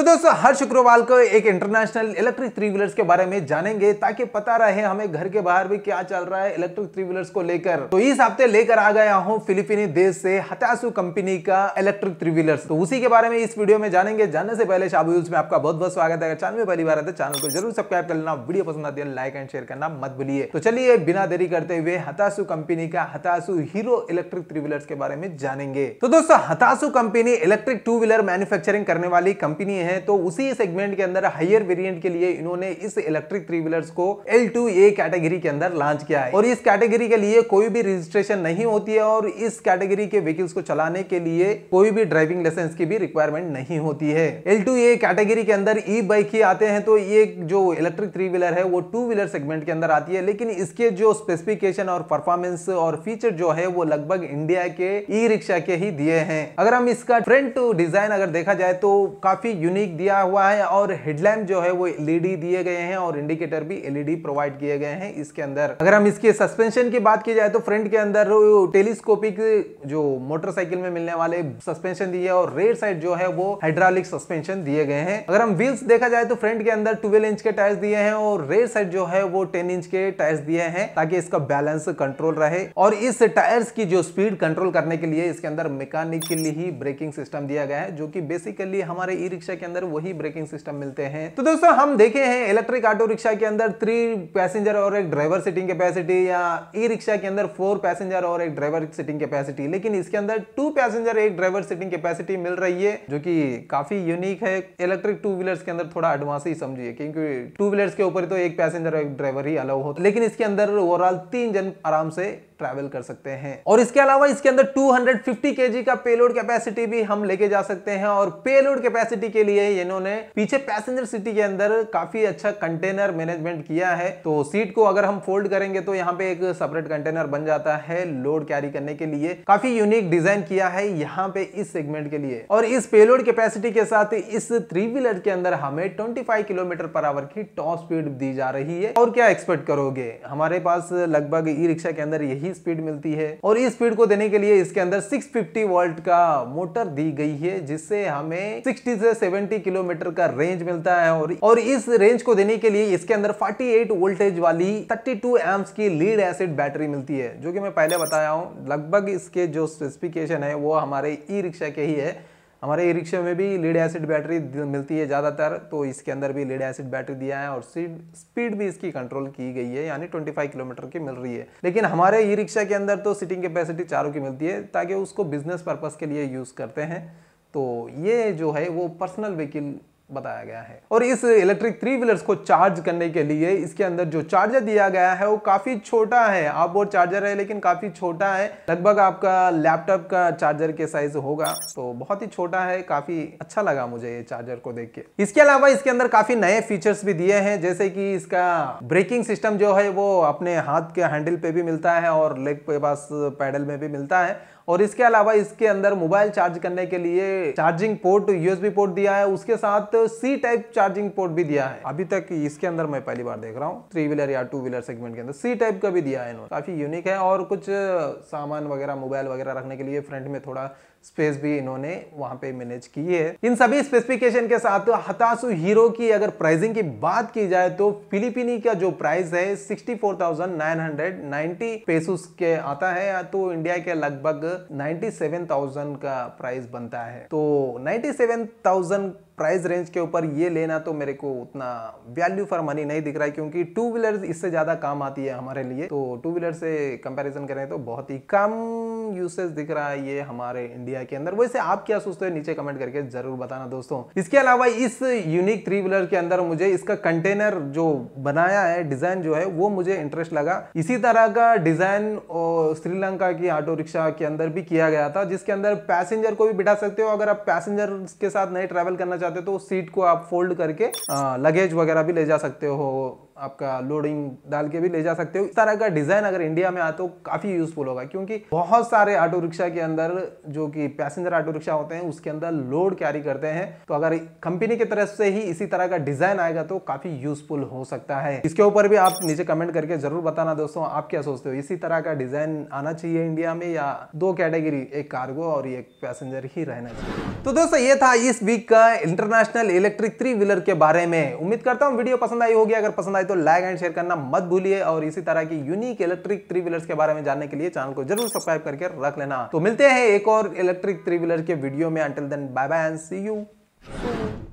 तो दोस्तों हर शुक्रवार को एक इंटरनेशनल इलेक्ट्रिक थ्री व्हीलर्स के बारे में जानेंगे ताकि पता रहे हमें घर के बाहर भी क्या चल रहा है इलेक्ट्रिक थ्री व्हीलर्स को लेकर तो इस हफ्ते लेकर आ गया हूँ फिलिपीनी देश से हतासु कंपनी का इलेक्ट्रिक थ्री व्हीलर्स तो उसी के बारे में इस वीडियो में जानेंगे जानने से पहले शाबू में आपका बहुत बहुत स्वागत है चैनल में पहली बार आते तो चैनल को जरूर सब्सक्राइब कर लेना वीडियो पसंद आती है लाइक एंड शेयर करना मत भूलिए तो चलिए बिना देरी करते हुए हतासु कंपनी का Hatasu hero electric three wheelers के बारे में जानेंगे तो दोस्तों Hatasu company electric two wheeler manufacturing करने वाली कंपनी है हैं तो उसी सेगमेंट के अंदर हायर वेरिएंट के लिए इन्होंने इस इलेक्ट्रिक थ्री व्हीलर्स को एल टू ए कैटेगरी के अंदर लॉन्च किया है और इस कैटेगरी के लिए कोई भी रजिस्ट्रेशन नहीं होती है और इस कैटेगरी के व्हीकल्स को चलाने के लिए कोई भी ड्राइविंग लाइसेंस की भी रिक्वायरमेंट नहीं होती है एल टू ए कैटेगरी के अंदर ई बाइक ही आते हैं तो ये जो इलेक्ट्रिक थ्री व्हीलर है वो टू व्हीलर सेगमेंट के अंदर आती है लेकिन इसके जो स्पेसिफिकेशन और परफॉर्मेंस और फीचर जो है वो लगभग इंडिया के ई रिक्शा के ही दिए हैं अगर हम इसका फ्रंट डिजाइन अगर देखा जाए तो काफी यूनिक यूनिक दिया हुआ है और हेडलैम्प जो है वो एलईडी दिए गए हैं और इंडिकेटर भी एलईडी प्रोवाइड किए गए हैं इसके अंदर अगर हम इसके सस्पेंशन की बात की जाए तो फ्रंट के अंदर टेलीस्कोपिक जो मोटरसाइकिल में मिलने वाले सस्पेंशन दिए और रेड साइड जो है वो हाइड्रोलिक सस्पेंशन दिए गए हैं अगर हम व्हील्स देखा जाए तो फ्रंट के अंदर ट्वेल्व इंच के टायर्स दिए हैं और रेड साइड जो है वो टेन इंच के टायर्स दिए हैं ताकि इसका बैलेंस कंट्रोल रहे और इस टायर्स की जो स्पीड कंट्रोल करने के लिए इसके अंदर मेकानिकली ही ब्रेकिंग सिस्टम दिया गया है जो कि बेसिकली हमारे ई रिक्शा के अंदर वही ब्रेकिंग सिस्टम मिलते हैं तो दोस्तों हम देखे हैं इलेक्ट्रिक ऑटो रिक्शा के अंदर थ्री पैसेंजर और एक ड्राइवर सीटिंग कैपेसिटी या ई रिक्शा के अंदर फोर पैसेंजर और एक ड्राइवर सीटिंग कैपेसिटी लेकिन इसके अंदर टू पैसेंजर एक ड्राइवर सीटिंग कैपेसिटी मिल रही है जो कि काफी यूनिक है इलेक्ट्रिक टू व्हीलर्स के अंदर थोड़ा एडवांस ही समझिए क्योंकि टू व्हीलर्स के ऊपर तो एक पैसेंजर और एक ड्राइवर ही अलाउ हो लेकिन इसके अंदर ओवरऑल तीन जन आराम से ट्रैवल कर सकते हैं और इसके अलावा इसके अंदर 250 केजी का पेलोड कैपेसिटी भी हम लेके जा सकते हैं और पेलोड कैपेसिटी के लिए इन्होंने पीछे पैसेंजर सिटी के अंदर काफी अच्छा कंटेनर मैनेजमेंट किया है तो सीट को अगर हम फोल्ड करेंगे तो यहाँ पे एक सेपरेट कंटेनर बन जाता है लोड कैरी करने के लिए काफी यूनिक डिजाइन किया है यहाँ पे इस सेगमेंट के लिए और इस पेलोड कैपेसिटी के साथ इस थ्री व्हीलर के अंदर हमें ट्वेंटी किलोमीटर पर आवर की टॉप स्पीड दी जा रही है और क्या एक्सपेक्ट करोगे हमारे पास लगभग ई रिक्शा के अंदर यही ही स्पीड मिलती है और इस स्पीड को देने के लिए इसके अंदर 650 वोल्ट का मोटर दी गई है जिससे हमें 60 से 70 किलोमीटर का रेंज मिलता है और और इस रेंज को देने के लिए इसके अंदर 48 वोल्टेज वाली 32 टू की लीड एसिड बैटरी मिलती है जो कि मैं पहले बताया हूँ लगभग इसके जो स्पेसिफिकेशन है वो हमारे ई रिक्शा के ही है हमारे ई रिक्शे में भी लीड एसिड बैटरी मिलती है ज़्यादातर तो इसके अंदर भी लीड एसिड बैटरी दिया है और स्पीड भी इसकी कंट्रोल की गई है यानी 25 किलोमीटर की मिल रही है लेकिन हमारे ई रिक्शा के अंदर तो सिटिंग कैपेसिटी चारों की मिलती है ताकि उसको बिजनेस पर्पज़ के लिए यूज़ करते हैं तो ये जो है वो पर्सनल व्हीकिल बताया गया है और इस इलेक्ट्रिक थ्री व्हीलर्स को चार्ज करने के लिए इसके अंदर जो चार्जर दिया गया है वो काफ़ी छोटा है आप वो चार्जर है लेकिन काफ़ी छोटा है लगभग आपका लैपटॉप का चार्जर के साइज होगा तो बहुत ही छोटा है काफ़ी अच्छा लगा मुझे ये चार्जर को देख के इसके अलावा इसके अंदर काफ़ी नए फीचर्स भी दिए हैं जैसे कि इसका ब्रेकिंग सिस्टम जो है वो अपने हाथ के हैंडल पे भी मिलता है और लेग पे पास पैडल में भी मिलता है और इसके अलावा इसके अंदर मोबाइल चार्ज करने के लिए चार्जिंग पोर्ट यूएसबी पोर्ट दिया है उसके साथ सी टाइप चार्जिंग पोर्ट भी दिया है अभी तक इसके अंदर मैं पहली बार देख रहा हूँ थ्री व्हीलर या टू व्हीलर सेगमेंट के अंदर सी टाइप का भी दिया है काफी यूनिक है और कुछ सामान वगैरह मोबाइल वगैरह रखने के लिए फ्रंट में थोड़ा स्पेस भी इन्होंने वहां पे मैनेज की है इन सभी स्पेसिफिकेशन के साथ हताशु हीरो की अगर प्राइसिंग की बात की जाए तो फिलिपिनी का जो प्राइस है 64,990 पेसुस के आता है तो इंडिया के लगभग सेवन 97,000 का प्राइस बनता है तो 97,000 प्राइस रेंज के ऊपर ये लेना तो मेरे को उतना वैल्यू फॉर मनी नहीं दिख रहा है क्योंकि टू व्हीलर इससे ज़्यादा काम आती है हमारे लिए तो टू व्हीलर से कंपेरिजन करें तो बहुत ही कम यूसेज दिख रहा है ये हमारे इंडिया के अंदर वैसे आप क्या सोचते हैं नीचे कमेंट करके जरूर बताना दोस्तों इसके अलावा इस यूनिक थ्री व्हीलर के अंदर मुझे इसका कंटेनर जो बनाया है डिजाइन जो है वो मुझे इंटरेस्ट लगा इसी तरह का डिजाइन श्रीलंका की ऑटो रिक्शा के अंदर भी किया गया था जिसके अंदर पैसेंजर को भी बिठा सकते हो अगर आप पैसेंजर के साथ नहीं ट्रेवल करना चाहते चाहते तो उस सीट को आप फोल्ड करके लगेज वगैरह भी ले जा सकते हो आपका लोडिंग डाल के भी ले जा सकते हो इस तरह का डिज़ाइन अगर इंडिया में आ तो काफ़ी यूज़फुल होगा क्योंकि बहुत सारे ऑटो रिक्शा के अंदर जो कि पैसेंजर ऑटो रिक्शा होते हैं उसके अंदर लोड कैरी करते हैं तो अगर कंपनी की तरफ से ही इसी तरह का डिज़ाइन आएगा तो काफ़ी यूज़फुल हो सकता है इसके ऊपर भी आप नीचे कमेंट करके ज़रूर बताना दोस्तों आप क्या सोचते हो इसी तरह का डिज़ाइन आना चाहिए इंडिया में या दो कैटेगरी एक कार्गो और एक पैसेंजर ही रहना चाहिए तो दोस्तों ये था इस वीक का इंटरनेशनल इलेक्ट्रिक थ्री व्हीलर के बारे में उम्मीद करता हूँ वीडियो पसंद आई होगी अगर पसंद आई तो तो लाइक एंड शेयर करना मत भूलिए और इसी तरह की यूनिक इलेक्ट्रिक थ्री व्हीलर के बारे में जानने के लिए चैनल को जरूर सब्सक्राइब करके रख लेना तो मिलते हैं एक और इलेक्ट्रिक थ्री व्हीलर के वीडियो में until then bye bye and see you